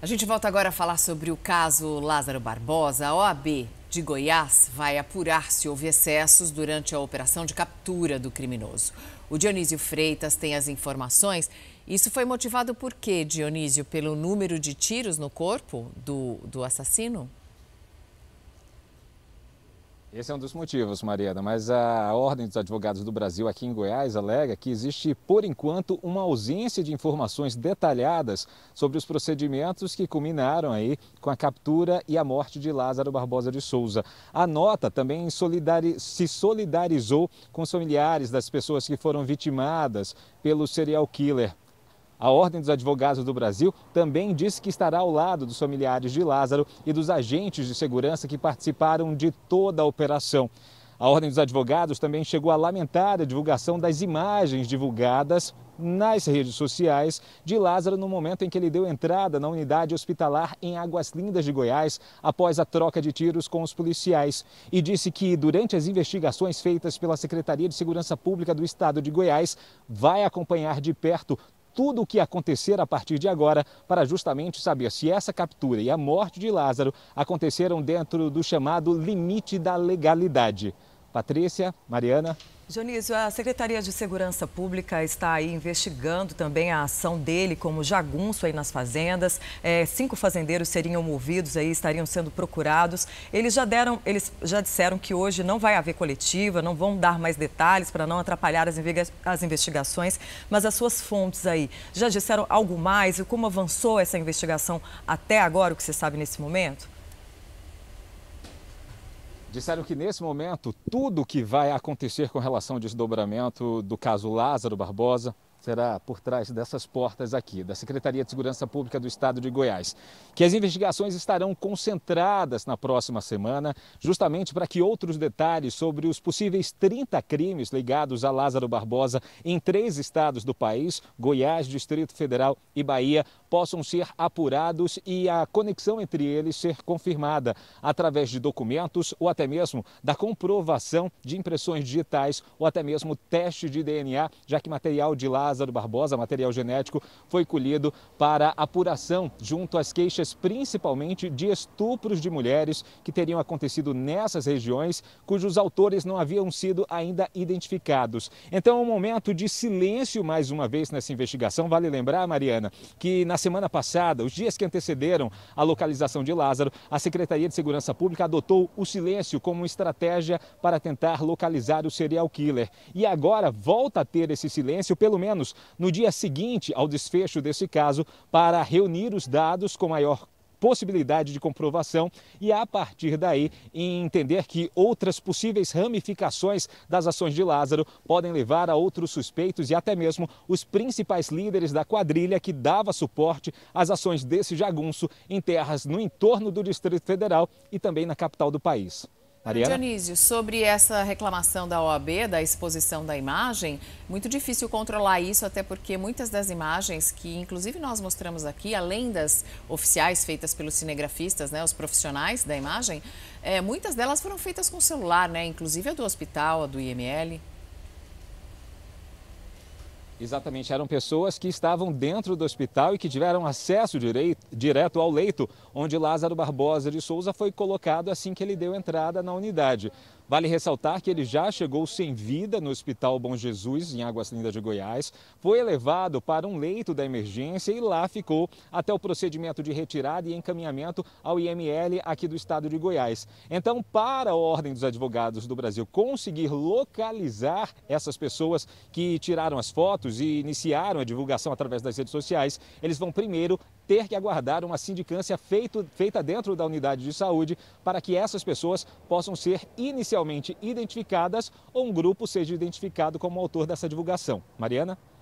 A gente volta agora a falar sobre o caso Lázaro Barbosa. A OAB de Goiás vai apurar se houve excessos durante a operação de captura do criminoso. O Dionísio Freitas tem as informações. Isso foi motivado por quê, Dionísio? Pelo número de tiros no corpo do, do assassino? Esse é um dos motivos, Mariana, mas a Ordem dos Advogados do Brasil aqui em Goiás alega que existe, por enquanto, uma ausência de informações detalhadas sobre os procedimentos que culminaram aí com a captura e a morte de Lázaro Barbosa de Souza. A nota também solidari se solidarizou com os familiares das pessoas que foram vitimadas pelo serial killer. A Ordem dos Advogados do Brasil também disse que estará ao lado dos familiares de Lázaro e dos agentes de segurança que participaram de toda a operação. A Ordem dos Advogados também chegou a lamentar a divulgação das imagens divulgadas nas redes sociais de Lázaro no momento em que ele deu entrada na unidade hospitalar em Águas Lindas de Goiás após a troca de tiros com os policiais e disse que durante as investigações feitas pela Secretaria de Segurança Pública do Estado de Goiás vai acompanhar de perto tudo o que acontecer a partir de agora para justamente saber se essa captura e a morte de Lázaro aconteceram dentro do chamado limite da legalidade. Patrícia, Mariana. Dionísio, a Secretaria de Segurança Pública está aí investigando também a ação dele como jagunço aí nas fazendas. É, cinco fazendeiros seriam movidos aí, estariam sendo procurados. Eles já deram, eles já disseram que hoje não vai haver coletiva, não vão dar mais detalhes para não atrapalhar as investigações, mas as suas fontes aí já disseram algo mais e como avançou essa investigação até agora, o que você sabe nesse momento? disseram que nesse momento tudo que vai acontecer com relação ao desdobramento do caso Lázaro Barbosa será por trás dessas portas aqui, da Secretaria de Segurança Pública do Estado de Goiás, que as investigações estarão concentradas na próxima semana, justamente para que outros detalhes sobre os possíveis 30 crimes ligados a Lázaro Barbosa em três estados do país, Goiás, Distrito Federal e Bahia, possam ser apurados e a conexão entre eles ser confirmada através de documentos ou até mesmo da comprovação de impressões digitais ou até mesmo teste de DNA, já que material de Lázaro Lázaro Barbosa, material genético foi colhido para apuração junto às queixas principalmente de estupros de mulheres que teriam acontecido nessas regiões, cujos autores não haviam sido ainda identificados. Então é um momento de silêncio mais uma vez nessa investigação. Vale lembrar, Mariana, que na semana passada, os dias que antecederam a localização de Lázaro, a Secretaria de Segurança Pública adotou o silêncio como estratégia para tentar localizar o serial killer. E agora volta a ter esse silêncio, pelo menos no dia seguinte ao desfecho desse caso para reunir os dados com maior possibilidade de comprovação e, a partir daí, entender que outras possíveis ramificações das ações de Lázaro podem levar a outros suspeitos e até mesmo os principais líderes da quadrilha que dava suporte às ações desse jagunço em terras no entorno do Distrito Federal e também na capital do país. Mariana? Dionísio, sobre essa reclamação da OAB, da exposição da imagem, muito difícil controlar isso, até porque muitas das imagens que, inclusive, nós mostramos aqui, além das oficiais feitas pelos cinegrafistas, né, os profissionais da imagem, é, muitas delas foram feitas com celular, né, inclusive a do hospital, a do IML. Exatamente, eram pessoas que estavam dentro do hospital e que tiveram acesso direito, direto ao leito, onde Lázaro Barbosa de Souza foi colocado assim que ele deu entrada na unidade. Vale ressaltar que ele já chegou sem vida no Hospital Bom Jesus, em Águas Lindas de Goiás, foi elevado para um leito da emergência e lá ficou até o procedimento de retirada e encaminhamento ao IML aqui do estado de Goiás. Então, para a Ordem dos Advogados do Brasil conseguir localizar essas pessoas que tiraram as fotos e iniciaram a divulgação através das redes sociais, eles vão primeiro ter que aguardar uma sindicância feito, feita dentro da unidade de saúde para que essas pessoas possam ser inicialmente identificadas ou um grupo seja identificado como autor dessa divulgação. Mariana?